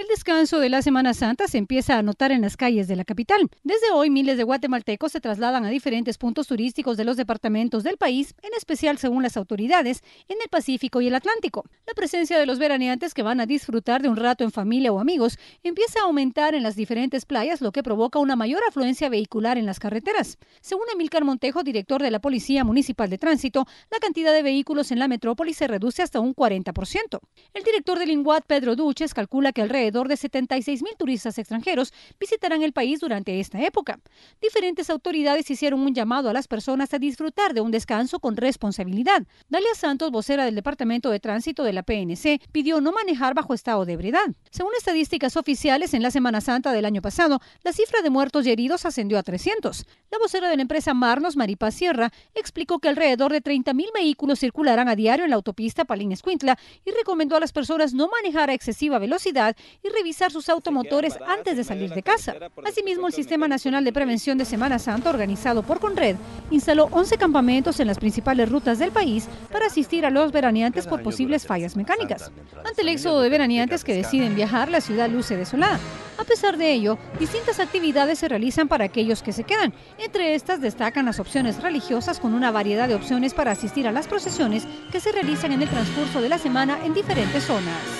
El descanso de la Semana Santa se empieza a notar en las calles de la capital. Desde hoy, miles de guatemaltecos se trasladan a diferentes puntos turísticos de los departamentos del país, en especial, según las autoridades, en el Pacífico y el Atlántico. La presencia de los veraneantes que van a disfrutar de un rato en familia o amigos empieza a aumentar en las diferentes playas, lo que provoca una mayor afluencia vehicular en las carreteras. Según Emilcar Montejo, director de la Policía Municipal de Tránsito, la cantidad de vehículos en la metrópoli se reduce hasta un 40%. El director del INGUAT, Pedro Duches, calcula que alrededor de 76 mil turistas extranjeros visitarán el país durante esta época. Diferentes autoridades hicieron un llamado a las personas a disfrutar de un descanso con responsabilidad. Dalia Santos, vocera del Departamento de Tránsito de la PNC, pidió no manejar bajo estado de ebriedad. Según estadísticas oficiales, en la Semana Santa del año pasado, la cifra de muertos y heridos ascendió a 300. La vocera de la empresa Marnos, Maripa Sierra, explicó que alrededor de mil vehículos circularán a diario en la autopista Palín-Escuintla y recomendó a las personas no manejar a excesiva velocidad y revisar sus automotores antes de salir de casa. Asimismo, el Sistema Nacional de Prevención de Semana Santa, organizado por Conred, instaló 11 campamentos en las principales rutas del país para asistir a los veraneantes por posibles fallas mecánicas. Ante el éxodo de veraneantes que deciden viajar, la ciudad luce desolada. A pesar de ello, distintas actividades se realizan para aquellos que se quedan. Entre estas destacan las opciones religiosas con una variedad de opciones para asistir a las procesiones que se realizan en el transcurso de la semana en diferentes zonas.